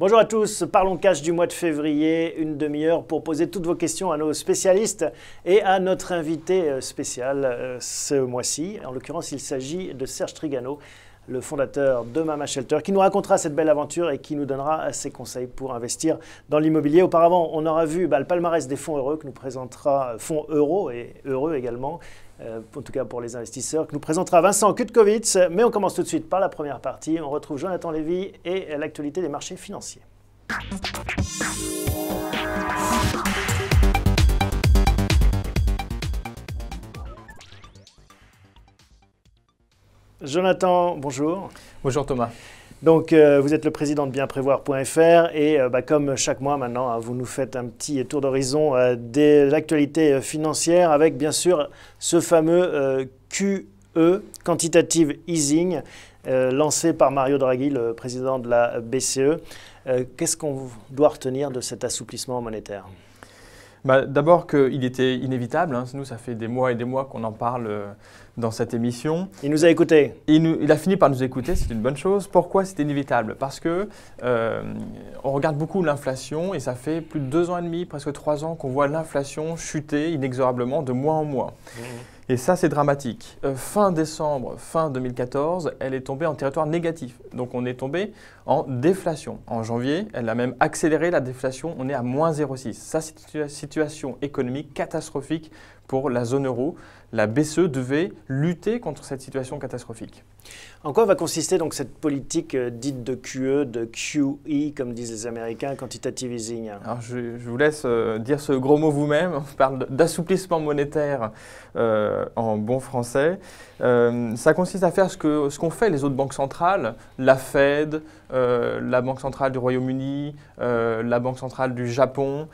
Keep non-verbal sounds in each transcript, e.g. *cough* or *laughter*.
Bonjour à tous, parlons cash du mois de février, une demi-heure pour poser toutes vos questions à nos spécialistes et à notre invité euh, spécial euh, ce mois-ci. En l'occurrence, il s'agit de Serge Trigano, le fondateur de Mama Shelter, qui nous racontera cette belle aventure et qui nous donnera ses conseils pour investir dans l'immobilier. Auparavant, on aura vu bah, le palmarès des fonds heureux que nous présentera euh, Fonds Euro et Heureux également, euh, en tout cas pour les investisseurs, que nous présentera Vincent Kutkowitz, Mais on commence tout de suite par la première partie. On retrouve Jonathan Lévy et l'actualité des marchés financiers. Jonathan, bonjour. Bonjour Thomas. Donc, euh, vous êtes le président de bienprévoir.fr et euh, bah, comme chaque mois maintenant, hein, vous nous faites un petit tour d'horizon euh, des de l'actualité financière avec bien sûr ce fameux QE, Quantitative Easing, lancé par Mario Draghi, le président de la BCE. Qu'est-ce qu'on doit retenir de cet assouplissement monétaire bah, d'abord qu'il était inévitable. Hein. Nous, ça fait des mois et des mois qu'on en parle euh, dans cette émission. Il nous a écoutés. Il, a fini par nous écouter, c'est une bonne chose. Pourquoi c'était inévitable Parce que euh, on regarde beaucoup l'inflation et ça fait plus de deux ans et demi, presque trois ans, qu'on voit l'inflation chuter inexorablement de mois en mois. Mmh. Et ça, c'est dramatique. Euh, fin décembre, fin 2014, elle est tombée en territoire négatif. Donc on est tombé en déflation. En janvier, elle a même accéléré la déflation. On est à moins 0,6. Ça, c'est une situation économique catastrophique pour la zone euro. La BCE devait lutter contre cette situation catastrophique. En quoi va consister donc cette politique euh, dite de QE, de QE, comme disent les Américains, quantitative easing Alors je, vous laisse euh, dire ce gros mot vous-même. On parle d'assouplissement monétaire euh, en bon français. ça consiste à faire ce qu'ont ce qu'on fait les autres banques centrales, la Fed, la Banque centrale du Royaume-Uni, la Banque centrale du Japon.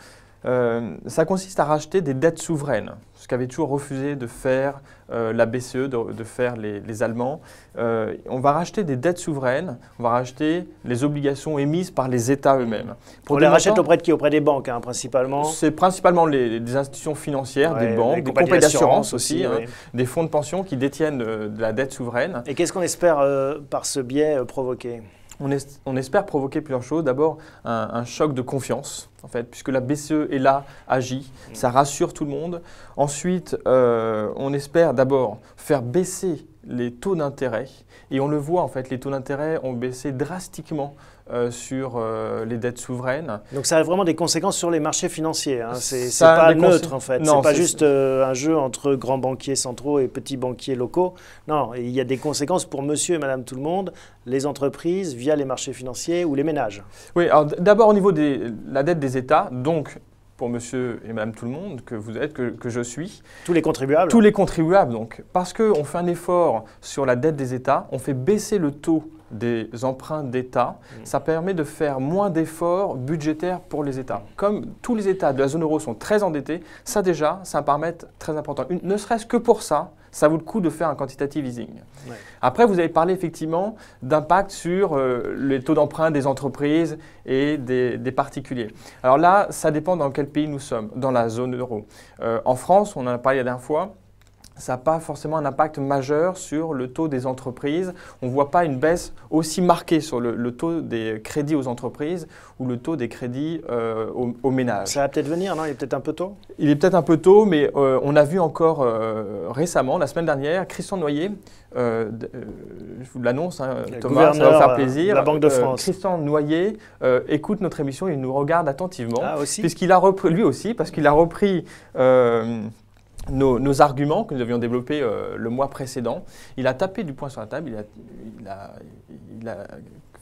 Euh, ça consiste à racheter des dettes souveraines, ce qu'avait toujours refusé de faire euh, la BCE, de, faire les, Allemands. Euh, on va racheter des dettes souveraines, on va racheter les obligations émises par les États eux-mêmes. on les rachète auprès de qui Auprès des banques, hein, principalement C'est principalement les, institutions financières, des banques, des compagnies d'assurance aussi, hein, des fonds de pension qui détiennent de la dette souveraine. Et qu'est-ce qu'on espère par ce biais provoquer on, espère provoquer plusieurs choses. D'abord, un, choc de confiance, en fait, puisque la BCE est là, agit, mm. ça rassure tout le monde. Ensuite, euh, on espère d'abord faire baisser les taux d'intérêt. Et on le voit, en fait, les taux d'intérêt ont baissé drastiquement euh, sur euh, les dettes souveraines. Donc ça a vraiment des conséquences sur les marchés financiers. Hein. C'est pas neutre en fait. C'est pas juste euh, un jeu entre grands banquiers centraux et petits banquiers locaux. Non, il y a des conséquences pour Monsieur et Madame tout le monde, les entreprises via les marchés financiers ou les ménages. Oui. Alors d'abord au niveau de la dette des États, donc pour monsieur et madame tout le monde que vous êtes, que, que, je suis. Tous les contribuables Tous les contribuables, donc. Parce qu'on fait un effort sur la dette des États, on fait baisser le taux des emprunts d'État, mmh. ça permet de faire moins d'efforts budgétaires pour les États. Mmh. Comme tous les États de la zone euro sont très endettés, ça déjà, ça un paramètre très important. ne serait-ce que pour ça, ça vaut le coup de faire un quantitative easing. Après, vous avez parlé effectivement d'impact sur euh, les taux d'emprunt des entreprises et des, particuliers. Alors là, ça dépend dans quel pays nous sommes, dans la zone euro. Euh, en France, on en a parlé la dernière fois, ça n'a pas forcément un impact majeur sur le taux des entreprises. On ne voit pas une baisse aussi marquée sur le, taux des crédits aux entreprises ou le taux des crédits euh, aux, ménages. Ça va peut-être venir, non Il est peut-être un peu tôt Il est peut-être un peu tôt, mais euh, on a vu encore euh, récemment, la semaine dernière, Christian Noyer, euh, je vous l'annonce, hein, Thomas, ça va vous faire plaisir. La Banque de France. Christian Noyer écoute notre émission, il nous regarde attentivement. Ah, aussi a lui aussi, parce qu'il a repris nos, arguments que nous avions développés euh, le mois précédent. Il a tapé du poing sur la table, il a, il a, il a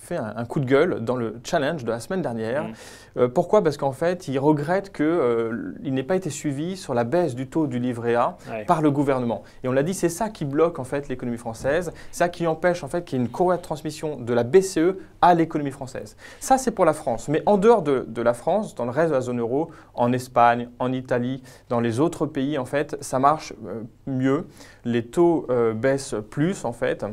fait un, coup de gueule dans le challenge de la semaine dernière. Mm. Euh, pourquoi Parce qu'en fait, il regrette qu'il euh, n'ait pas été suivi sur la baisse du taux du livret A par le gouvernement. Et on l'a dit, c'est ça qui bloque en fait l'économie française, ça qui empêche en fait qu'il y ait une courroie de transmission de la BCE à l'économie française. Ça, c'est pour la France. Mais en dehors de, la France, dans le reste de la zone euro, en Espagne, en Italie, dans les autres pays, en fait, ça marche euh, mieux. Les taux baissent plus, en fait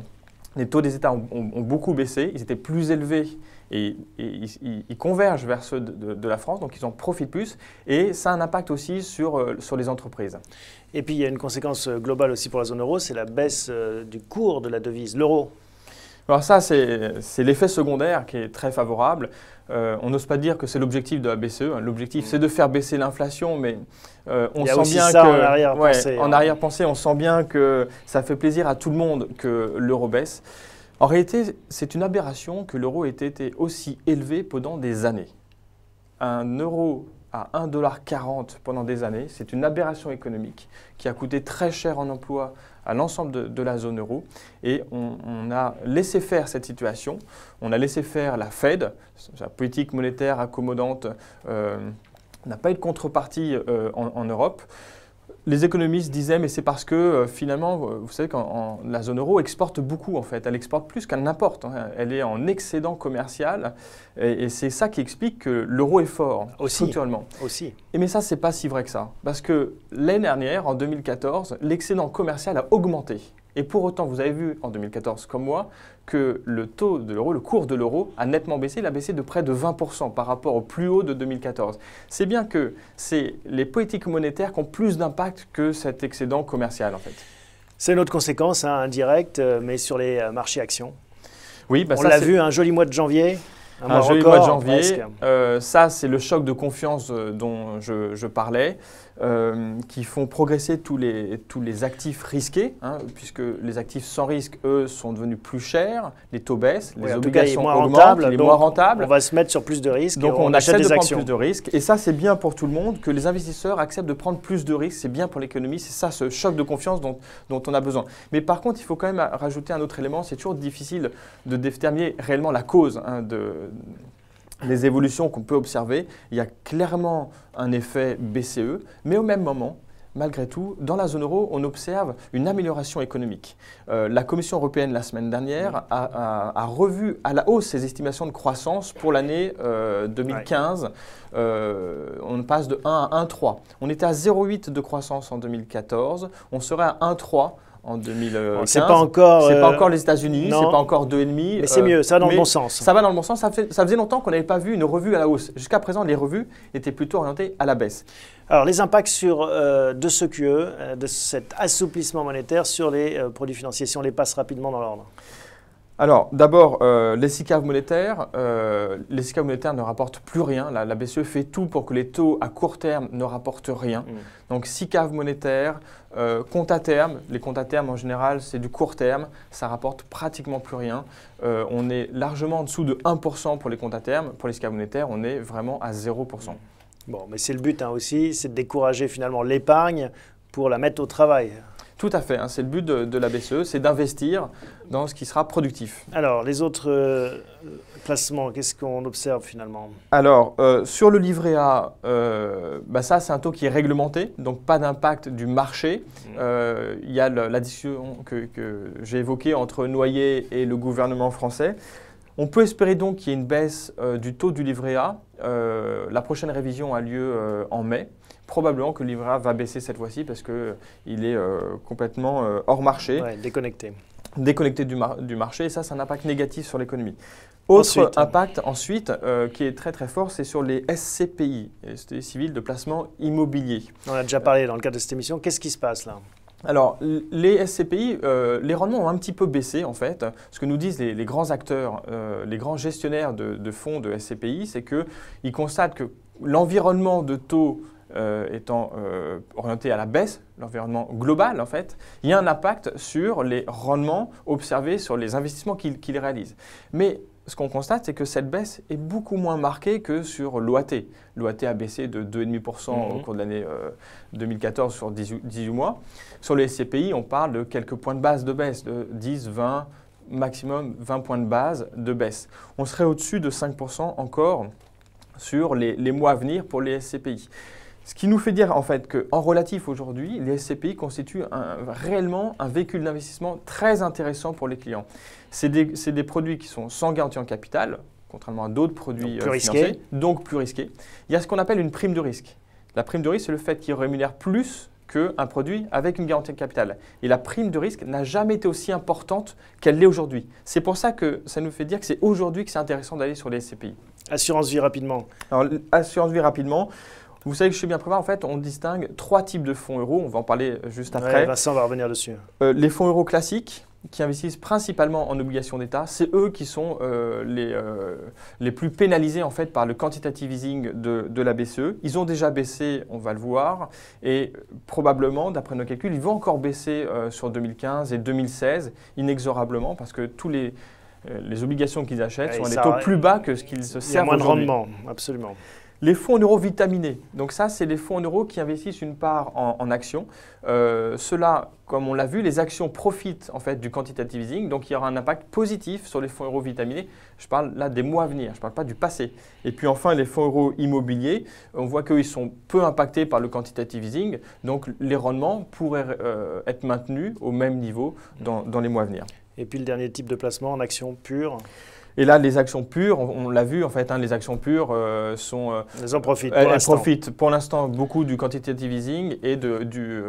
les taux des États ont, beaucoup baissé, ils étaient plus élevés et, ils, convergent vers ceux de, la France, donc ils en profitent plus, et ça a un impact aussi sur euh, les entreprises. Et puis il y a une conséquence euh, globale aussi pour la zone euro, c'est la baisse euh, du cours de la devise, l'euro. Alors ça, c'est l'effet secondaire qui est très favorable. Euh, on n'ose pas dire que c'est l'objectif de la BCE. Hein. L'objectif, c'est de faire baisser l'inflation, mais on sent bien que en arrière-pensée, on sent bien que ça fait plaisir à tout le monde que l'euro baisse. En réalité, c'est une aberration que l'euro ait été aussi élevé pendant des années. Un euro à 1,40$ pendant des années, c'est une aberration économique qui a coûté très cher en emploi, à l'ensemble de, la zone euro. Et on, a laissé faire cette situation, on a laissé faire la Fed, sa politique monétaire accommodante euh, n'a pas eu de contrepartie euh, en Europe les économistes disaient, mais c'est parce que euh, finalement, vous savez qu'en la zone euro exporte beaucoup en fait. Elle exporte plus qu'elle n'importe. Hein. Elle est en excédent commercial et, c'est ça qui explique que l'euro est fort aussi, Aussi. Et mais ça, c'est pas si vrai que ça. Parce que l'année dernière, en 2014, l'excédent commercial a augmenté. Et pour autant, vous avez vu en 2014 comme moi, que le taux de l'euro, le cours de l'euro, a nettement baissé. Il a baissé de près de 20% par rapport au plus haut de 2014. C'est bien que c'est les politiques monétaires qui ont plus d'impact que cet excédent commercial, en fait. C'est autre conséquence hein, indirecte, euh, mais sur les euh, marchés actions. Oui, bah on l'a vu, un joli mois de janvier. Un, joli mois de janvier. Euh, ça, c'est le choc de confiance dont je, je parlais. Euh, qui font progresser tous les, tous les actifs risqués, hein, puisque les actifs sans risque, eux, sont devenus plus chers, les taux baissent, les oui, obligations moins rentables, les moins rentables. On va se mettre sur plus de risques. Donc on, achète, des de actions. prendre plus de risques. Et ça, c'est bien pour tout le monde, que les investisseurs acceptent de prendre plus de risques. C'est bien pour l'économie, c'est ça ce choc de confiance dont, dont on a besoin. Mais par contre, il faut quand même rajouter un autre élément. C'est toujours difficile de déterminer réellement la cause hein, de les évolutions qu'on peut observer, il y a clairement un effet BCE, mais au même moment, malgré tout, dans la zone euro, on observe une amélioration économique. Euh, la Commission européenne, la semaine dernière, a, revu à la hausse ses estimations de croissance pour l'année 2015. Euh, euh, on passe de 1 à 1,3. On était à 0,8 de croissance en 2014. On serait à 1,3 en 2015. c'est pas encore. pas euh, encore les États-Unis, c'est pas encore 2,5. Mais c'est mieux, euh, ça va dans le bon sens. Ça va dans le bon sens. Ça, faisait longtemps qu'on n'avait pas vu une revue à la hausse. Jusqu'à présent, les revues étaient plutôt orientées à la baisse. Alors, les impacts sur, euh, de ce QE, de cet assouplissement monétaire sur les produits financiers, si on les passe rapidement dans l'ordre. Alors, d'abord, euh, les six monétaires. Euh, les six monétaires ne rapportent plus rien. La, BCE fait tout pour que les taux à court terme ne rapportent rien. Mm. Donc, six monétaires, euh, comptes à terme. Les comptes à terme, en général, c'est du court terme. Ça rapporte pratiquement plus rien. on est largement en dessous de 1% pour les comptes à terme. Pour les six monétaires, on est vraiment à 0%. Bon, mais c'est le but hein, aussi, c'est de décourager finalement l'épargne pour la mettre au travail. Tout à fait, hein. c'est le but de, la BCE, c'est d'investir dans ce qui sera productif. Alors, les autres euh, placements, qu'est-ce qu'on observe finalement Alors, euh, sur le livret A, euh, bah ça c'est un taux qui est réglementé, donc pas d'impact du marché. Mmh. Il y a l'addition que, que j'ai évoquée entre Noyer et le gouvernement français. On peut espérer donc qu'il y ait une baisse du taux du livret A euh, la prochaine révision a lieu euh, en mai. Probablement que l'IVRA va baisser cette fois-ci parce qu'il euh, est complètement hors marché. déconnecté. Déconnecté du, marché. Et ça, c'est un impact négatif sur l'économie. Autre impact ensuite qui est très très fort, c'est sur les SCPI, les sociétés de placement immobilier. On a déjà parlé dans le cadre de cette émission. Qu'est-ce qui se passe là alors, les SCPI, euh, les rendements ont un petit peu baissé en fait. Ce que nous disent les, grands acteurs, euh, les grands gestionnaires de, fonds de SCPI, c'est qu'ils constatent que l'environnement de taux euh, étant orienté à la baisse, l'environnement global en fait, il y a un impact sur les rendements observés sur les investissements qu'ils réalisent. Mais ce qu'on constate, c'est que cette baisse est beaucoup moins marquée que sur l'OAT. L'OAT a baissé de 2,5% au mhm. cours de l'année 2014 euh, sur 18, mois. Sur les SCPI, on parle de quelques points de base de baisse, de 10, 20, maximum 20 points de base de baisse. On serait au-dessus de 5% encore sur les mois à venir pour les SCPI. Ce qui nous fait dire en fait qu'en relatif aujourd'hui, les SCPI constituent un, réellement un véhicule d'investissement très intéressant pour les clients. C'est des, produits qui sont sans garantie en capital, contrairement à d'autres produits euh, financiers, donc plus risqués. Il y a ce qu'on appelle une prime de risque. La prime de risque, c'est le fait qu'ils rémunèrent plus qu'un produit avec une garantie en capital. Et la prime de risque n'a jamais été aussi importante qu'elle l'est aujourd'hui. C'est pour ça que ça nous fait dire que c'est aujourd'hui que c'est intéressant d'aller sur les SCPI. Assurance vie rapidement. Alors, assurance vie rapidement. Vous savez que je suis bien préparé. En fait, on distingue trois types de fonds euros. On va en parler juste après. Vincent va revenir dessus. Euh, les fonds euros classiques qui investissent principalement en obligations d'État, c'est eux qui sont euh, les, euh, les plus pénalisés en fait par le quantitative easing de, de, la BCE. Ils ont déjà baissé, on va le voir, et probablement, d'après nos calculs, ils vont encore baisser sur 2015 et 2016, inexorablement, parce que tous les, les obligations qu'ils achètent sont à des taux plus bas que ce qu'ils se servent. moins de rendement, absolument. Les fonds en euros vitaminés, donc ça, c'est les fonds en euros qui investissent une part en, actions. Euh, cela, comme on l'a vu, les actions profitent en fait du quantitative easing, donc il y aura un impact positif sur les fonds euros vitaminés. Je parle là des mois à venir, je ne parle pas du passé. Et puis enfin, les fonds euros immobiliers, on voit qu'ils sont peu impactés par le quantitative easing, donc les rendements pourraient euh, être maintenus au même niveau dans, dans les mois à venir. Et puis le dernier type de placement en actions pure et là, les actions pures, on, l'a vu en fait, hein, les actions pures euh, sont. Euh, elles en profitent. Elles, profitent pour l'instant beaucoup du quantitative easing et euh, du,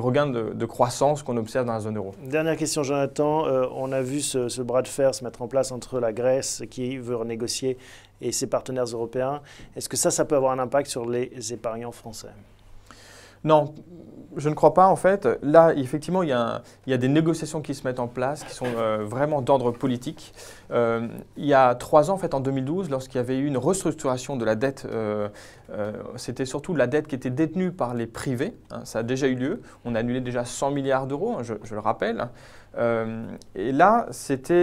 regain de, croissance qu'on observe dans la zone euro. Dernière question, Jonathan. on a vu ce, ce, bras de fer se mettre en place entre la Grèce qui veut renégocier et ses partenaires européens. Est-ce que ça, ça peut avoir un impact sur les épargnants français non, je ne crois pas en fait. Là, effectivement, il y, a, des négociations qui se mettent en place, qui sont euh, vraiment d'ordre politique. Euh, il y a trois ans, en fait, en 2012, lorsqu'il y avait eu une restructuration de la dette, euh, c'était surtout la dette qui était détenue par les privés. Hein. ça a déjà eu lieu. On a annulé déjà 100 milliards d'euros, hein, je, le rappelle. et là, il y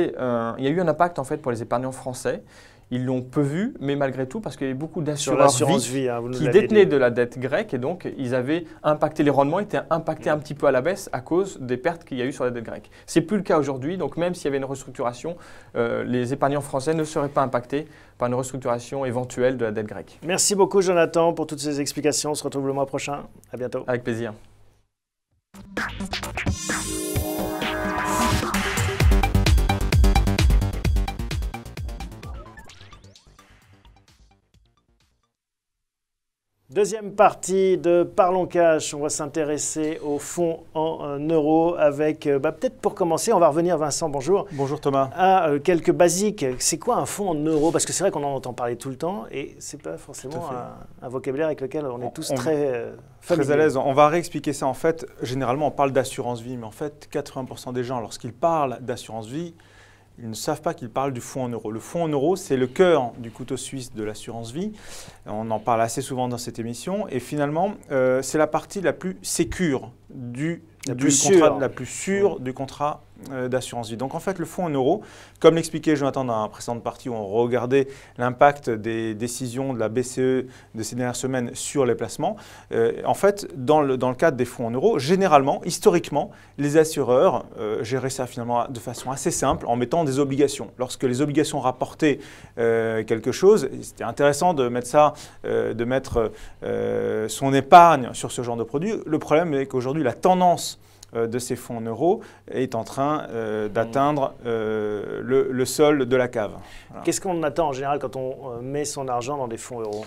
a eu un impact en fait pour les épargnants français. Ils l'ont peu vu, mais malgré tout, parce qu'il y avait beaucoup d'assureurs vie, hein, qui détenaient de la dette grecque et donc ils avaient impacté les rendements, étaient impactés un mm. petit peu à la baisse à cause des pertes qu'il y a eu sur la dette grecque. Ce n'est plus le cas aujourd'hui, donc même s'il y avait une restructuration, euh, les épargnants français ne seraient pas impactés par une restructuration éventuelle de la dette grecque. Merci beaucoup Jonathan pour toutes ces explications. On se retrouve le mois prochain. À bientôt. Avec plaisir. Deuxième partie de Parlons Cash, on va s'intéresser aux fonds en euh, euros avec, euh, bah, peut-être pour commencer, on va revenir Vincent, bonjour. Bonjour Thomas. À euh, quelques basiques, c'est quoi un fonds en euros Parce que c'est vrai qu'on en entend parler tout le temps et c'est pas forcément un, vocabulaire avec lequel on est tous très Très à l'aise, on va réexpliquer ça en fait, généralement on parle d'assurance vie, mais en fait 80% des gens lorsqu'ils parlent d'assurance vie, ils ne savent pas qu'ils parlent du fonds en euros. Le fonds en euros, c'est le cœur du couteau suisse de l'assurance vie. On en parle assez souvent dans cette émission. Et finalement, euh, c'est la partie la plus du, la plus sûre du contrat euh, d'assurance vie. Donc en fait, le fonds en euros, comme l'expliquait Jonathan dans la précédente partie où on regardait l'impact des décisions de la BCE de ces dernières semaines sur les placements, euh, en fait, dans le, dans cadre des fonds en euros, généralement, historiquement, les assureurs euh, géraient ça finalement de façon assez simple en mettant des obligations. Lorsque les obligations rapportaient quelque chose, c'était intéressant de mettre ça, de mettre son épargne sur ce genre de produit. Le problème est qu'aujourd'hui, la tendance euh, de ces fonds en euros est en train euh, d'atteindre euh, le, sol de la cave. Qu'est-ce qu'on attend en général quand on met son argent dans des fonds euros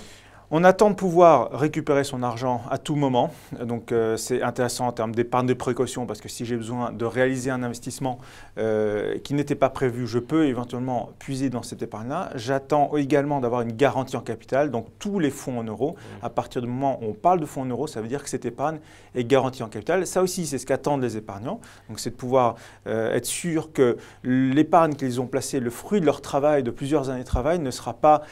on attend de pouvoir récupérer son argent à tout moment. Donc euh, c'est intéressant en termes d'épargne de précaution parce que si j'ai besoin de réaliser un investissement euh, qui n'était pas prévu, je peux éventuellement puiser dans cette épargne-là. J'attends également d'avoir une garantie en capital. Donc tous les fonds en euros, mmh. à partir du moment où on parle de fonds en euros, ça veut dire que cette épargne est garantie en capital. Ça aussi, c'est ce qu'attendent les épargnants. Donc c'est de pouvoir euh, être sûr que l'épargne qu'ils ont placée, le fruit de leur travail, de plusieurs années de travail, ne sera pas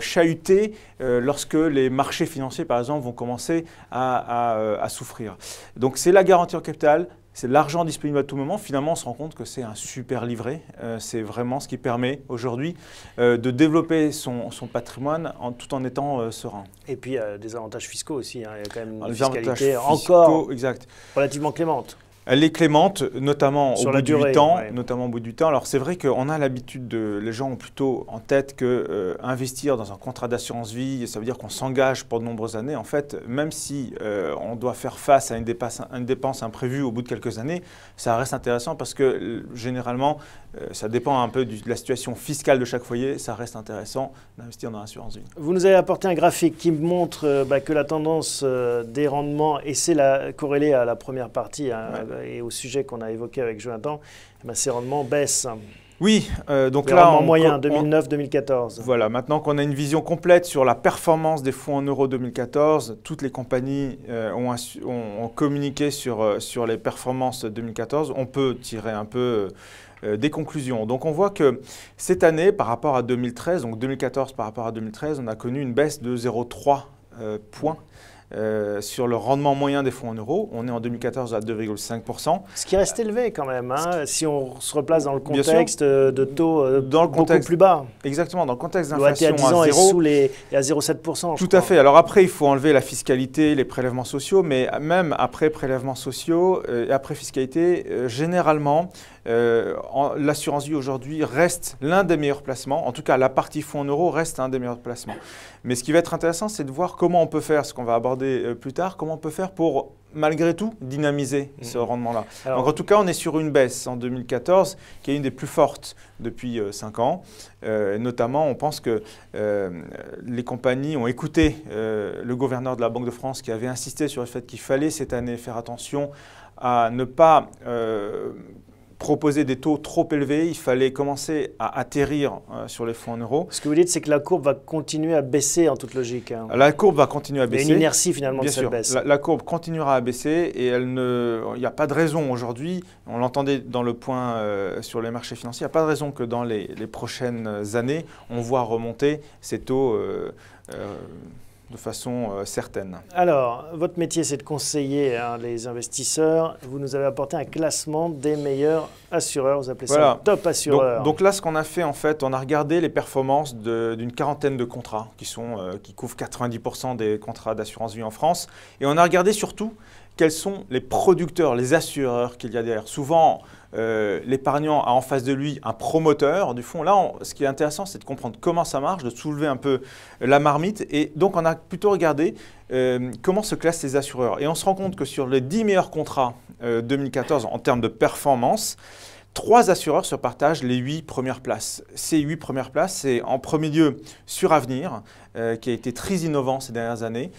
chahutée lorsque que les marchés financiers, par exemple, vont commencer euh, à, souffrir. Donc c'est la garantie en capital, c'est l'argent disponible à tout moment. Finalement, on se rend compte que c'est un super livret. Euh, c'est vraiment ce qui permet aujourd'hui euh, de développer son, patrimoine en, tout en étant serein. Et puis, des avantages fiscaux aussi. Hein. Il y a quand même une fiscalité encore exact. relativement clémente est clémente, notamment au bout du temps, notamment au bout du temps. Alors c'est vrai qu'on a l'habitude de, les gens ont plutôt en tête que euh, investir dans un contrat d'assurance vie, ça veut dire qu'on s'engage pour de nombreuses années. En fait, même si euh, on doit faire face à une, dépense imprévue au bout de quelques années, ça reste intéressant parce que généralement euh, ça dépend un peu de la situation fiscale de chaque foyer, ça reste intéressant d'investir dans l'assurance vie. Vous nous avez apporté un graphique qui montre euh, bah, que la tendance euh, des rendements, et c'est corrélé à la première partie hein, et au sujet qu'on a évoqué avec Jonathan, eh ben, ces rendements baissent. Oui, donc là. En moyen, 2009-2014. Voilà, maintenant qu'on a une vision complète sur la performance des fonds en euros 2014, toutes les compagnies ont, ont, communiqué sur, sur les performances 2014. On peut tirer un peu euh, des conclusions. Donc on voit que cette année, par rapport à 2013, donc 2014 par rapport à 2013, on a connu une baisse de 0,3 euh, points euh, sur le rendement moyen des fonds en euros. On est en 2014 à 2,5%. Ce qui reste élevé quand même, hein, si on se replace dans le contexte de taux contexte, beaucoup plus bas. Exactement, dans le contexte d'inflation à, à 0, et à 0,7%. Tout à fait. Alors après, il faut enlever la fiscalité, les prélèvements sociaux, mais même après prélèvements sociaux et après fiscalité, généralement, euh, l'assurance vie aujourd'hui reste l'un des meilleurs placements. En tout cas, la partie fonds en euros reste un des meilleurs placements. Mais ce qui va être intéressant, c'est de voir comment on peut faire, ce qu'on va aborder euh, plus tard, comment on peut faire pour malgré tout dynamiser mm. ce rendement-là. en tout cas, on est sur une baisse en 2014 qui est une des plus fortes depuis 5 euh, ans. notamment, on pense que les compagnies ont écouté le gouverneur de la Banque de France qui avait insisté sur le fait qu'il fallait cette année faire attention à ne pas proposer des taux trop élevés, il fallait commencer à atterrir euh, sur les fonds en euros. Ce que vous dites, c'est que la courbe va continuer à baisser en toute logique. Hein. La courbe va continuer à baisser. Il y a une inertie finalement Bien de sûr. baisse. La, courbe continuera à baisser et elle ne, il n'y a pas de raison aujourd'hui, on l'entendait dans le point euh, sur les marchés financiers, il n'y a pas de raison que dans les, prochaines années, on voit remonter ces taux. Euh, de façon euh, certaine. Alors, votre métier, c'est de conseiller hein, les investisseurs. Vous nous avez apporté un classement des meilleurs assureurs. Vous appelez ça top assureur. Donc, là, ce qu'on a fait, en fait, on a regardé les performances d'une quarantaine de contrats qui, sont, euh, qui couvrent 90% des contrats d'assurance vie en France. Et on a regardé surtout quels sont les producteurs, les assureurs qu'il y a derrière. Souvent, euh, l'épargnant a en face de lui un promoteur du fond, Là, ce qui est intéressant, c'est de comprendre comment ça marche, de soulever un peu la marmite. Et donc, on a plutôt regardé euh, comment se classent les assureurs. Et on se rend compte que sur les 10 meilleurs contrats 2014 euh, en termes de performance, Trois assureurs se partagent les 8 premières places. Ces 8 premières places, c'est en premier lieu Suravenir, Avenir, qui a été très innovant ces dernières années,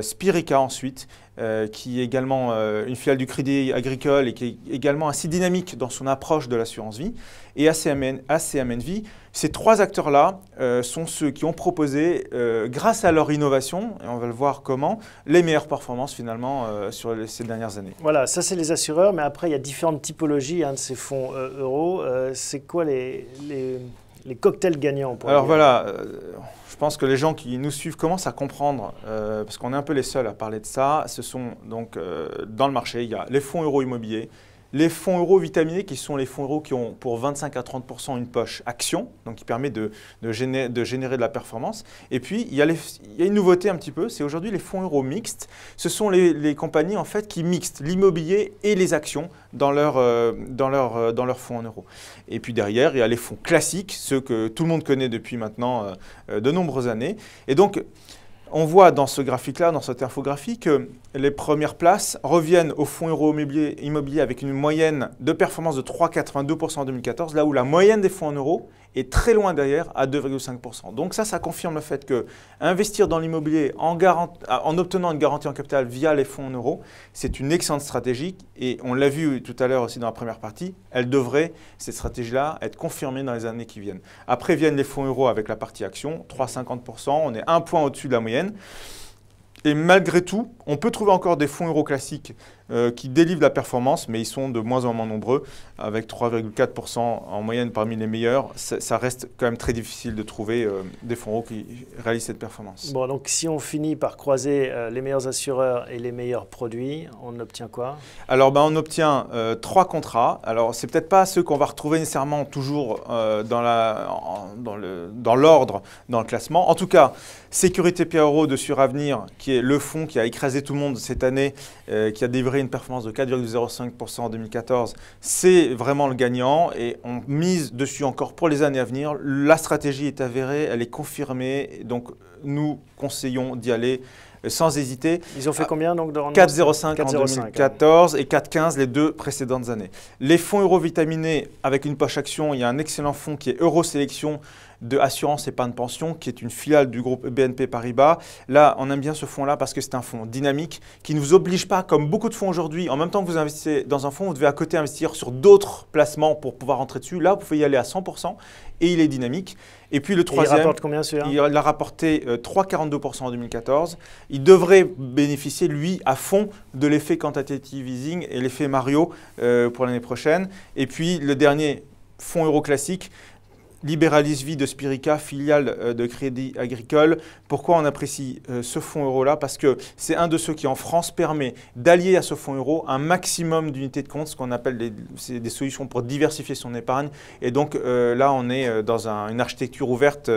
Spirica ensuite, euh, qui est également euh, une filiale du Crédit Agricole et qui est également assez dynamique dans son approche de l'assurance vie. Et ACMN, ACMNV, ces trois acteurs-là euh, sont ceux qui ont proposé, grâce à leur innovation, et on va le voir comment, les meilleures performances finalement sur ces dernières années. Voilà, ça c'est les assureurs, mais après il y a différentes typologies hein, de ces fonds euros. c'est quoi les... les les cocktails gagnants. Pour Alors voilà, euh, je pense que les gens qui nous suivent commencent à comprendre, euh, parce qu'on est un peu les seuls à parler de ça. Ce sont donc euh, dans le marché, il y a les fonds euro immobiliers, les fonds euros vitaminés, qui sont les fonds euros qui ont pour 25 à 30 une poche action, donc qui permet de, de, générer, de générer, de la performance. Et puis, il y a, une nouveauté un petit peu, c'est aujourd'hui les fonds euros mixtes. Ce sont les, compagnies en fait qui mixent l'immobilier et les actions dans leurs euh, dans leur, euh, dans leur fonds en euros. Et puis derrière, il y a les fonds classiques, ceux que tout le monde connaît depuis maintenant euh, de nombreuses années. Et donc, on voit dans ce graphique-là, dans cette infographie, que les premières places reviennent au fonds euro immobilier, avec une moyenne de performance de 3,82% en 2014, là où la moyenne des fonds en euros et très loin derrière à 2,5%. Donc ça, ça confirme le fait que investir dans l'immobilier en, en, obtenant une garantie en capital via les fonds en euros, c'est une excellente stratégie et on l'a vu tout à l'heure aussi dans la première partie, elle devrait, cette stratégie-là, être confirmée dans les années qui viennent. Après viennent les fonds euros avec la partie action, 3,50%, on est un point au-dessus de la moyenne. Et malgré tout, on peut trouver encore des fonds euros classiques euh, qui délivrent la performance, mais ils sont de moins en moins nombreux, avec 3,4% en moyenne parmi les meilleurs. Ça reste quand même très difficile de trouver euh, des fonds qui réalisent cette performance. Bon, donc si on finit par croiser euh, les meilleurs assureurs et les meilleurs produits, on obtient quoi Alors, ben, on obtient trois contrats. Alors, c'est peut-être pas ceux qu'on va retrouver nécessairement toujours dans la, dans l'ordre dans, le classement. En tout cas, Sécurité Pierrot de Suravenir, qui est le fonds qui a écrasé tout le monde cette année euh, qui a délivré une performance de 4,05% en 2014, c'est vraiment le gagnant et on mise dessus encore pour les années à venir. La stratégie est avérée, elle est confirmée, donc nous conseillons d'y aller euh, sans hésiter. Ils ont fait ah, combien donc de rendement 4,05 en 2014 hein. et 4,15 les deux précédentes années. Les fonds euro avec une poche action, il y a un excellent fonds qui est Eurosélection de Assurance de Pension, qui est une filiale du groupe e BNP Paribas. Là, on aime bien ce fonds-là parce que c'est un fonds dynamique qui ne vous oblige pas, comme beaucoup de fonds aujourd'hui, en même temps que vous investissez dans un fonds, vous devez à côté investir sur d'autres placements pour pouvoir rentrer dessus. Là, vous pouvez y aller à 100% et il est dynamique. Et puis le troisième, il rapporte combien celui-là Il a rapporté 3,42% euh, en 2014. Il devrait bénéficier, lui, à fond de l'effet quantitative easing et l'effet Mario euh, pour l'année prochaine. Et puis le dernier fonds euro classique, « Libéralise Vie de Spirica, filiale euh, de Crédit Agricole. Pourquoi on apprécie euh, ce fonds euro-là Parce que c'est un de ceux qui, en France, permet d'allier à ce fonds euro un maximum d'unités de compte, ce qu'on appelle des, solutions pour diversifier son épargne. Et donc euh, là, on est dans une architecture ouverte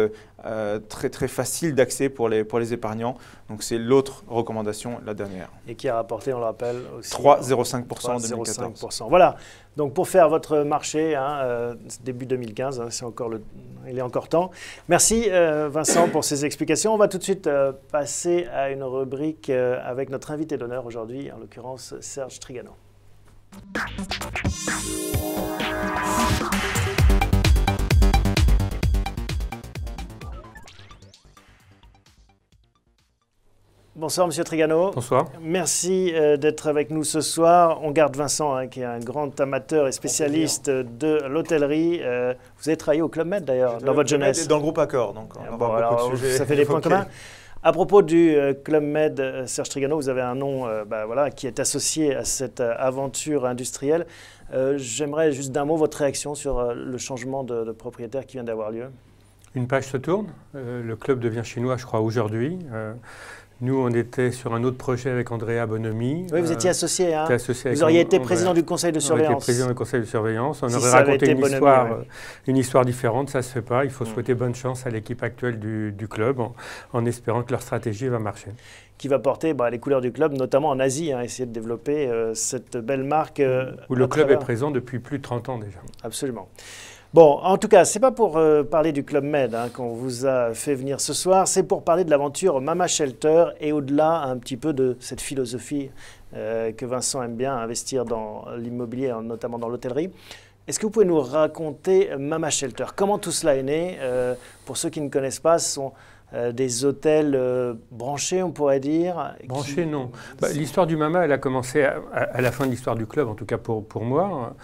euh, très très facile d'accès pour les, pour les épargnants. Donc c'est l'autre recommandation, la dernière. Et qui a rapporté, on le rappelle, aussi 3,05% en 2014. Voilà. Donc pour faire votre marché, hein, euh, début 2015, hein, c'est encore le, il est encore temps. Merci euh, Vincent pour ces explications. On va tout de suite passer à une rubrique avec notre invité d'honneur aujourd'hui, en l'occurrence Serge Trigano. Bonsoir, Monsieur Trigano. Bonsoir. Merci euh, d'être avec nous ce soir. On garde Vincent, hein, qui est un grand amateur et spécialiste de l'hôtellerie. Euh, vous avez travaillé au Club Med, d'ailleurs, dans votre jeunesse. Dans le groupe Accor, donc on ah, de Ça fait des points *laughs* communs. À propos du euh, Club Med, Serge Trigano, vous avez un nom bah, voilà, qui est associé à cette aventure industrielle. J'aimerais juste d'un mot votre réaction sur le changement de, de propriétaire qui vient d'avoir lieu. Une page se tourne. le club devient chinois, je crois, aujourd'hui. Nous, on était sur un autre projet avec Andrea Bonomi. Oui, vous étiez euh, associé. vous auriez été président du conseil de surveillance. On été président du conseil de surveillance. On aurait raconté une, histoire, euh, une histoire différente. Ça ne se fait pas. Il faut mm. souhaiter bonne chance à l'équipe actuelle du, club en, espérant que leur stratégie va marcher. Qui va porter bah, les couleurs du club, notamment en Asie, hein, essayer de développer euh, cette belle marque. Où le club est présent depuis plus de 30 ans déjà. Absolument. Bon, en tout cas, ce c'est pas pour euh, parler du Club Med hein, qu'on vous a fait venir ce soir, c'est pour parler de l'aventure Mama Shelter et au-delà un petit peu de cette philosophie euh, que Vincent aime bien investir dans l'immobilier, hein, notamment dans l'hôtellerie. Est-ce que vous pouvez nous raconter Mama Shelter Comment tout cela est né euh, Pour ceux qui ne connaissent pas, ce sont euh, des hôtels euh, branchés, on pourrait dire Branchés, non. Bah, l'histoire du Mama, elle a commencé à, la fin de l'histoire du club, en tout cas pour, pour moi,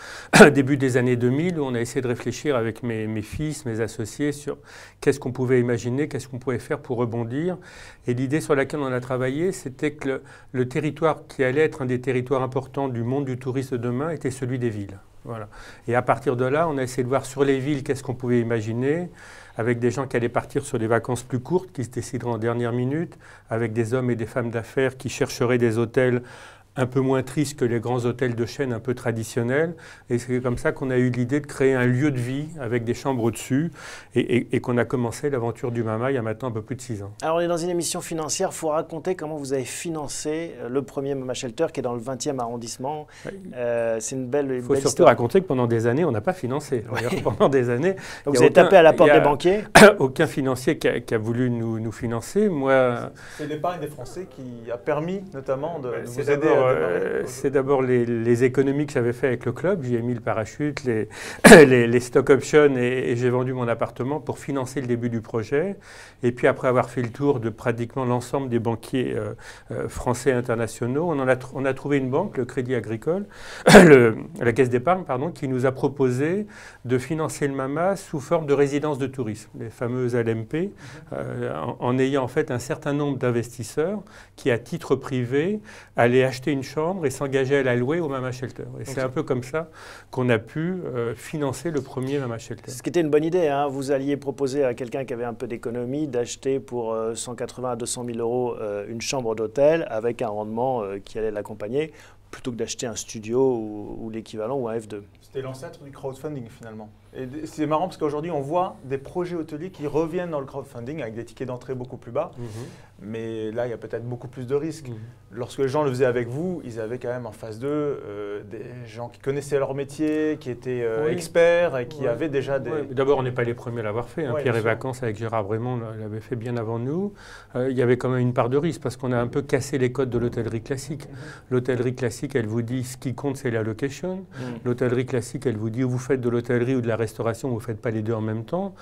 *clears throat* début des années 2000, où on a essayé de réfléchir avec mes, fils, mes associés, sur qu'est-ce qu'on pouvait imaginer, qu'est-ce qu'on pouvait faire pour rebondir. Et l'idée sur laquelle on a travaillé, c'était que le, territoire qui allait être un des territoires importants du monde du tourisme de demain était celui des villes. Voilà. Et à partir de là, on a essayé de voir sur les villes qu'est-ce qu'on pouvait imaginer avec des gens qui allaient partir sur des vacances plus courtes, qui se décideraient en dernière minute, avec des hommes et des femmes d'affaires qui chercheraient des hôtels un peu moins triste que les grands hôtels de chaîne un peu traditionnels. Et c'est comme ça qu'on a eu l'idée de créer un lieu de vie avec des chambres au-dessus et, qu'on a commencé l'aventure du Mama il y a maintenant un peu plus de six ans. Alors on est dans une émission financière, il faut raconter comment vous avez financé euh, le premier Mama Shelter qui est dans le 20e arrondissement. Euh, c'est une belle Il faut surtout raconter que pendant des années, on n'a pas financé. *laughs* Pendant des années... vous avez tapé à la porte des banquiers *coughs* Aucun financier qui a, voulu nous, financer. Moi, c'est l'épargne des Français qui a permis notamment de, vous aider. Euh, c'est d'abord les, économies que j'avais fait avec le club. j'ai mis le parachute, les, *coughs* stock options et, j'ai vendu mon appartement pour financer le début du projet. Et puis après avoir fait le tour de pratiquement l'ensemble des banquiers euh, euh, français et internationaux, on, a, on a trouvé une banque, le Crédit Agricole, *coughs* la Caisse d'épargne, pardon, qui nous a proposé de financer le MAMA sous forme de résidence de tourisme, les fameuses LMP, mhm. en ayant en fait un certain nombre d'investisseurs qui, à titre privé, allaient acheter une chambre et s'engager à la louer au Mama Shelter. Et c'est un peu comme ça qu'on a pu euh, financer le premier Mama Shelter. Ce qui était une bonne idée. Hein. Vous alliez proposer à quelqu'un qui avait un peu d'économie d'acheter pour 180 euh, à 200 000 euros euh, une chambre d'hôtel avec un rendement qui allait l'accompagner plutôt que d'acheter un studio ou, l'équivalent ou un F2. C'était l'ancêtre du crowdfunding finalement. Et c'est marrant parce qu'aujourd'hui on voit des projets hôteliers qui reviennent dans le crowdfunding avec des tickets d'entrée beaucoup plus bas. Mhm. Mais là, il y a peut-être beaucoup plus de risques. Mmh. Lorsque les gens le faisaient avec vous, ils avaient quand même en face d'eux euh, des gens qui connaissaient leur métier, qui étaient euh, experts et qui avaient déjà des. D'abord, on n'est pas les premiers à l'avoir fait. Hein. Pierre et Vacances avec Gérard Brémond l'avait fait bien avant nous. Euh, il y avait quand même une part de risque parce qu'on a un peu cassé les codes de l'hôtellerie classique. Mmh. L'hôtellerie classique, elle vous dit ce qui compte, c'est la location. Mmh. L'hôtellerie classique, elle vous dit vous faites de l'hôtellerie ou de la restauration, vous ne faites pas les deux en même temps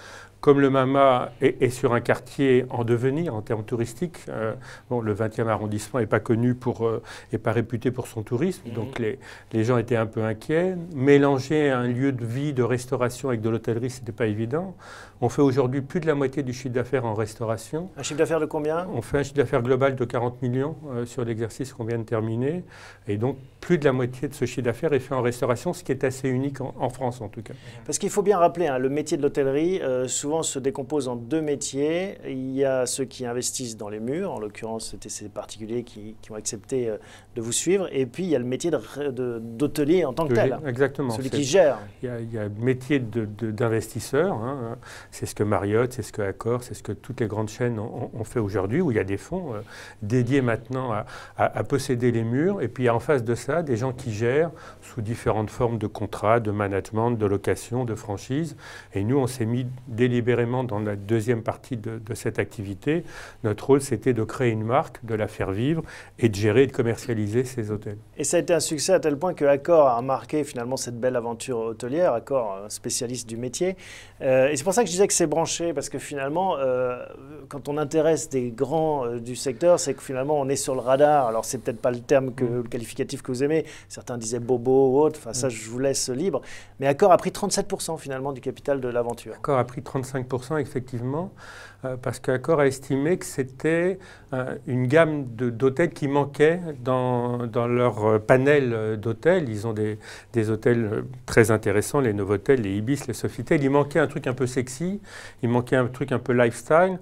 comme le Mama est, sur un quartier en devenir en termes touristiques, euh, bon, le 20e arrondissement n'est pas connu pour, euh, pas réputé pour son tourisme, donc mhm. les, les, gens étaient un peu inquiets. Mélanger un lieu de vie, de restauration avec de l'hôtellerie, ce n'était pas évident. On fait aujourd'hui plus de la moitié du chiffre d'affaires en restauration. Un chiffre d'affaires de combien On fait un chiffre d'affaires global de 40 millions euh, sur l'exercice qu'on vient de terminer. Et donc, plus de la moitié de ce chiffre d'affaires est fait en restauration, ce qui est assez unique en, France en tout cas. Parce qu'il faut bien rappeler, hein, le métier de l'hôtellerie euh, souvent se décompose en deux métiers. Il y a ceux qui investissent dans les murs, en l'occurrence, c'était ces particuliers qui, ont accepté euh, de vous suivre. Et puis, il y a le métier d'hôtelier en tant que tel. Exactement. Celui qui gère. Il y, a, le métier d'investisseur. Hein, c'est ce que Marriott, c'est ce que Accor, c'est ce que toutes les grandes chaînes ont, fait aujourd'hui, où il y a des fonds euh, dédiés mm-hmm. maintenant à, posséder les murs. Et puis en face de ça des gens qui gèrent sous différentes formes de contrats, de management, de location, de franchise. Et nous, on s'est mis délibérément dans la deuxième partie de, cette activité. Notre rôle, c'était de créer une marque, de la faire vivre et de gérer et de commercialiser ces hôtels. Et ça a été un succès à tel point que Accor a marqué finalement cette belle aventure hôtelière, Accor, spécialiste du métier. Euh, et c'est pour ça que je disais que c'est branché parce que finalement, euh, quand on intéresse des grands euh, du secteur, c'est que finalement on est sur le radar. Alors c'est peut-être pas le terme que mm. le qualificatif que vous aimez. Certains disaient bobo ou autre. Enfin ça, mm. je vous laisse libre. Mais Accor a pris 37% finalement du capital de l'aventure. Accor a pris 35% effectivement. Euh, parce qu'Accor a estimé que c'était euh, une gamme d'hôtels qui manquait dans, leur euh, panel d'hôtels. Ils ont des, des, hôtels très intéressants, les Novotel, les Ibis, les Sofitel. Il manquait un truc un peu sexy, il manquait un truc un peu lifestyle.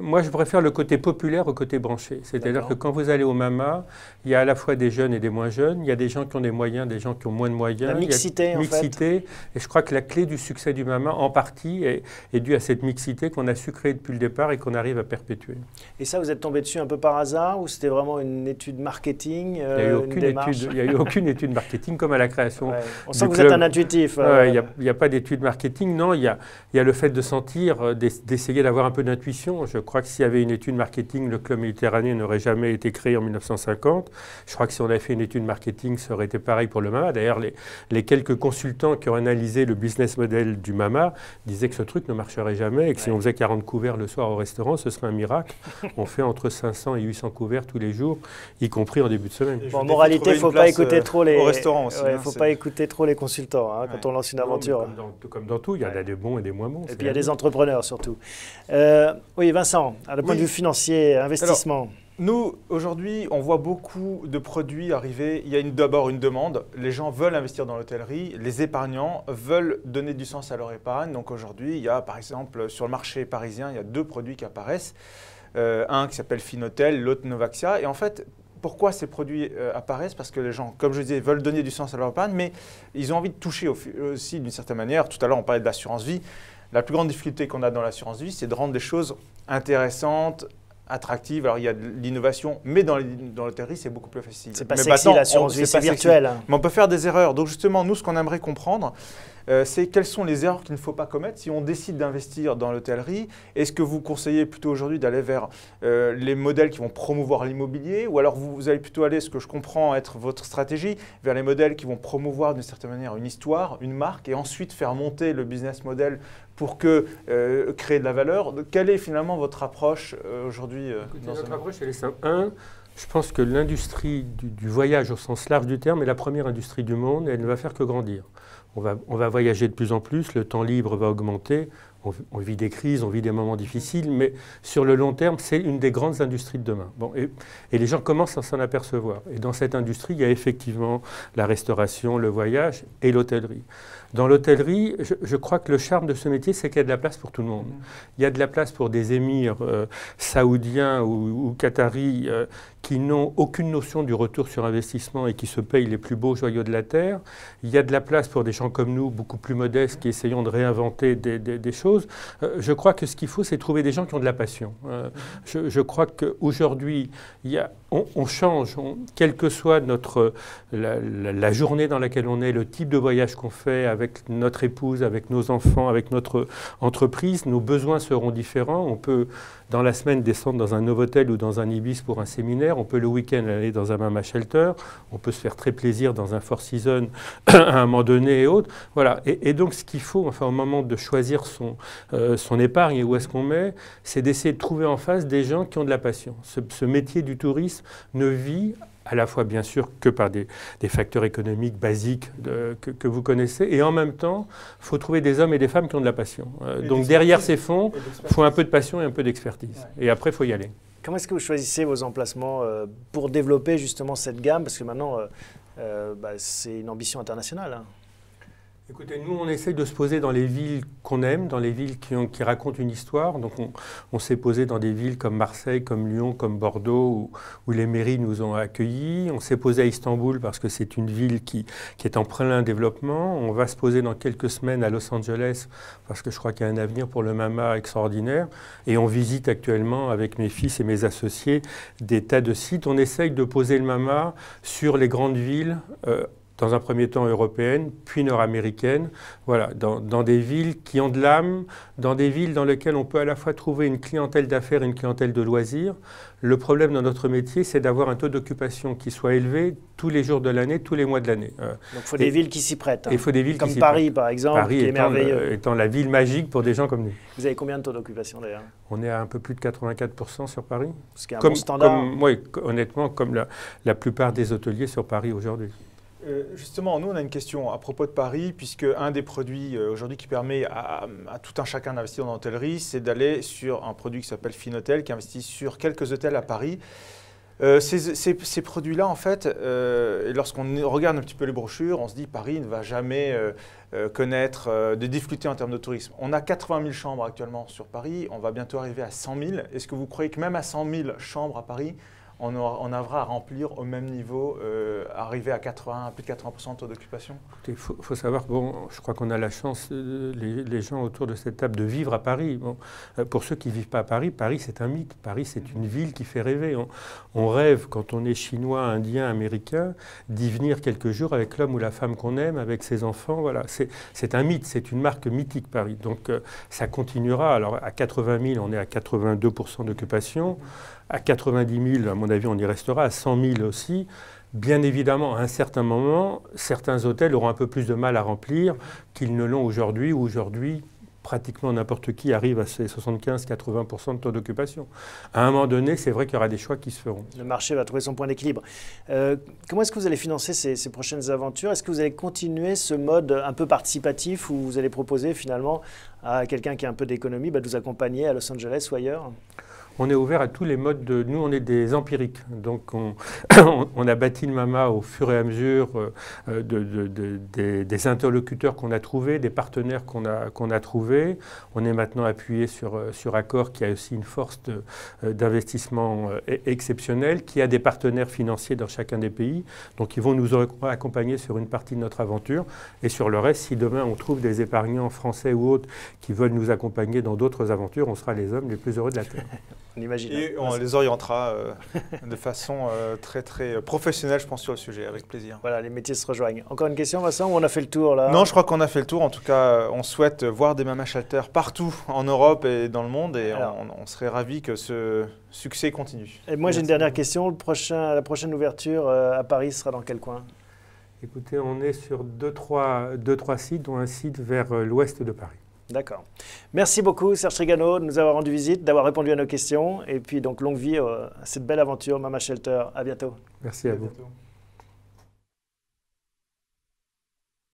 moi, je préfère le côté populaire au côté branché. C'est-à-dire que quand vous allez au Mama, il y a à la fois des jeunes et des moins jeunes, il y a des gens qui ont des moyens, des gens qui ont moins de moyens. La mixité, il y a mixité. Et je crois que la clé du succès du Mama, en partie, est, est due à cette mixité qu'on a su créer depuis départ et qu'on arrive à perpétuer. Et ça, vous êtes tombé dessus un peu par hasard ou c'était vraiment une étude marketing Il n'y a, eu euh, *laughs* aucune étude marketing comme à la création. Ouais. On sent que vous êtes un intuitif. Euh, il n'y a, pas d'étude marketing, non. Il y a, le fait de sentir, euh, d'essayer d'avoir un peu d'intuition. Je crois que s'il y avait une étude marketing, le club méditerranéen n'aurait jamais été créé en 1950. Je crois que si on avait fait une étude marketing, ça aurait été pareil pour le MAMA. D'ailleurs, les, quelques consultants qui ont analysé le business model du MAMA disaient que ce truc ne marcherait jamais et que si on faisait 40 couverts le soir au restaurant, ce serait un miracle. *laughs* on fait entre 500 et 800 couverts tous les jours, y compris en début de semaine. En moralité, il ne faut pas écouter euh, trop les. Hein, faut pas écouter trop les consultants hein, quand on lance une aventure. comme, dans, tout, il y en a des bons et des moins bons. Et puis il y a des entrepreneurs surtout. Euh, oui, Vincent, à le point de vue financier, investissement. Nous, aujourd'hui, on voit beaucoup de produits arriver. Il y a d'abord une demande. Les gens veulent investir dans l'hôtellerie. Les épargnants veulent donner du sens à leur épargne. Donc aujourd'hui, il y a, par exemple, sur le marché parisien, il y a deux produits qui apparaissent. Euh, un qui s'appelle Finotel, l'autre Novaxia. Et en fait, pourquoi ces produits euh, apparaissent Parce que les gens, comme je disais, veulent donner du sens à leur épargne, mais ils ont envie de toucher aussi d'une certaine manière. Tout à l'heure, on parlait de l'assurance vie. La plus grande difficulté qu'on a dans l'assurance vie, c'est de rendre des choses intéressantes, attractive. Alors, il y a de l'innovation, mais dans, dans l'hôtellerie, c'est beaucoup plus facile. C'est pas sexy, l'assurance science, c'est virtuel. Mais on peut faire des erreurs. Donc, justement, nous, ce qu'on aimerait comprendre, euh, c'est quelles sont les erreurs qu'il ne faut pas commettre si on décide d'investir dans l'hôtellerie Est-ce que vous conseillez plutôt aujourd'hui d'aller vers euh, les modèles qui vont promouvoir l'immobilier ou alors vous, allez plutôt aller, ce que je comprends être votre stratégie, vers les modèles qui vont promouvoir d'une certaine manière une histoire, une marque et ensuite faire monter le business model pour que euh, créer de la valeur Quelle est finalement votre approche aujourd'hui Écoutez, Notre approche, elle est simple. Un, je pense que l'industrie du, voyage au sens large du terme est la première industrie du monde et elle ne va faire que grandir. On va, on va voyager de plus en plus, le temps libre va augmenter, on, vit des crises, on vit des moments difficiles, mais sur le long terme, c'est une des grandes industries de demain. Bon, et les gens commencent à s'en apercevoir. Et dans cette industrie, il y a effectivement la restauration, le voyage et l'hôtellerie. Dans l'hôtellerie, je, crois que le charme de ce métier, c'est qu'il y a de la place pour tout le monde. Il y a de la place pour des émirs euh, saoudiens ou, qataris euh, qui n'ont aucune notion du retour sur investissement et qui se payent les plus beaux joyaux de la Terre. Il y a de la place pour des gens comme nous, beaucoup plus modestes, qui essayons de réinventer des, choses. Euh, je crois que ce qu'il faut, c'est trouver des gens qui ont de la passion. je, crois qu'aujourd'hui, on, on change, on, quelle que soit notre, la, la, journée dans laquelle on est, le type de voyage qu'on fait, avec notre épouse, avec nos enfants, avec notre entreprise. Nos besoins seront différents. On peut, dans la semaine, descendre dans un hôtel ou dans un Ibis pour un séminaire. On peut, le week-end, aller dans un Mama Shelter. On peut se faire très plaisir dans un Four season *clears throat* à un moment donné et autres. Voilà. Et, donc, ce qu'il faut, enfin, au moment de choisir son, euh, son épargne et où est-ce qu'on met, c'est d'essayer de trouver en face des gens qui ont de la passion. ce, ce métier du tourisme ne vit à la fois bien sûr que par des, des facteurs économiques basiques que, que, vous connaissez, et en même temps, il faut trouver des hommes et des femmes qui ont de la passion. Euh, donc derrière ces fonds, il faut un peu de passion et un peu d'expertise. Et après, il faut y aller. Comment est-ce que vous choisissez vos emplacements euh, pour développer justement cette gamme Parce que maintenant, euh, bah, c'est une ambition internationale. Hein. Écoutez, nous, on essaye de se poser dans les villes qu'on aime, dans les villes qui, qui racontent une histoire. Donc, on, s'est posé dans des villes comme Marseille, comme Lyon, comme Bordeaux, où, les mairies nous ont accueillis. On s'est posé à Istanbul parce que c'est une ville qui, est en plein développement. On va se poser dans quelques semaines à Los Angeles parce que je crois qu'il y a un avenir pour le MAMA extraordinaire. Et on visite actuellement avec mes fils et mes associés des tas de sites. On essaye de poser le MAMA sur les grandes villes. Euh, dans un premier temps européenne, puis nord-américaine, voilà, dans, des villes qui ont de l'âme, dans des villes dans lesquelles on peut à la fois trouver une clientèle d'affaires et une clientèle de loisirs. Le problème dans notre métier, c'est d'avoir un taux d'occupation qui soit élevé tous les jours de l'année, tous les mois de l'année. Euh, Donc il hein. faut des villes qui s'y prêtent. Il faut des villes comme Paris, par exemple, qui est étant, merveilleux. étant la ville magique pour des gens comme nous. Vous avez combien de taux d'occupation d'ailleurs On est à un peu plus de 84% sur Paris. Ce qui est un comme, bon standard. Oui, honnêtement, comme la plupart des hôteliers sur Paris aujourd'hui. Euh, justement, nous, on a une question à propos de Paris, puisque un des produits euh, aujourd'hui qui permet à, tout un chacun d'investir dans l'hôtellerie, c'est d'aller sur un produit qui s'appelle FinHotel, qui investit sur quelques hôtels à Paris. Euh, ces, produits-là, en fait, lorsqu'on regarde un petit peu les brochures, on se dit Paris ne va jamais connaître de difficultés en termes de tourisme. On a 80 000 chambres actuellement sur Paris, on va bientôt arriver à 100 000. Est-ce que vous croyez que même à 100 000 chambres à Paris, on, aura, à remplir au même niveau, euh, arriver à 80, plus de 80% de taux d'occupation Il faut, savoir, bon, je crois qu'on a la chance, euh, les, gens autour de cette table, de vivre à Paris. Euh, pour ceux qui ne vivent pas à Paris, Paris c'est un mythe. Paris c'est une ville qui fait rêver. On, rêve, quand on est chinois, indien, américain, d'y venir quelques jours avec l'homme ou la femme qu'on aime, avec ses enfants. Voilà, c'est un mythe, c'est une marque mythique Paris. Donc ça continuera. Alors à 80 000, on est à 82% d'occupation à 90 000, à mon avis, on y restera, à 100 000 aussi. Bien évidemment, à un certain moment, certains hôtels auront un peu plus de mal à remplir qu'ils ne l'ont aujourd'hui, où aujourd'hui, pratiquement n'importe qui arrive à ces 75-80% de taux d'occupation. À un moment donné, c'est vrai qu'il y aura des choix qui se feront. Le marché va trouver son point d'équilibre. Euh, comment est-ce que vous allez financer ces, prochaines aventures Est-ce que vous allez continuer ce mode un peu participatif où vous allez proposer finalement à quelqu'un qui a un peu d'économie bah, de vous accompagner à Los Angeles ou ailleurs on est ouvert à tous les modes de. Nous, on est des empiriques. Donc, on, *coughs* a bâti le MAMA au fur et à mesure euh, des, interlocuteurs qu'on a trouvés, des partenaires qu'on a, trouvés. On est maintenant appuyé sur, euh, sur Accor, qui a aussi une force euh, d'investissement e, exceptionnelle, qui a des partenaires financiers dans chacun des pays. Donc, ils vont nous accompagner sur une partie de notre aventure. Et sur le reste, si demain on trouve des épargnants français ou autres qui veulent nous accompagner dans d'autres aventures, on sera les hommes les plus heureux de la Terre. *laughs* on imagine. Et on les orientera euh, de façon euh, très très euh, professionnelle, je pense, sur le sujet, avec plaisir. Voilà, les métiers se rejoignent. Encore une question, Vincent, ou on a fait le tour là Non, je crois qu'on a fait le tour. En tout cas, on souhaite voir des mamas shelter partout en Europe et dans le monde, et on, serait ravis que ce succès continue. Et moi, j'ai une dernière question. la prochaine ouverture à Paris sera dans quel coin Écoutez, on est sur deux trois, deux, trois sites, dont un site vers l'ouest de Paris. D'accord. Merci beaucoup Serge Trigano de nous avoir rendu visite, d'avoir répondu à nos questions et puis donc longue vie euh, à cette belle aventure Mama Shelter. À bientôt. Merci à, Bientôt.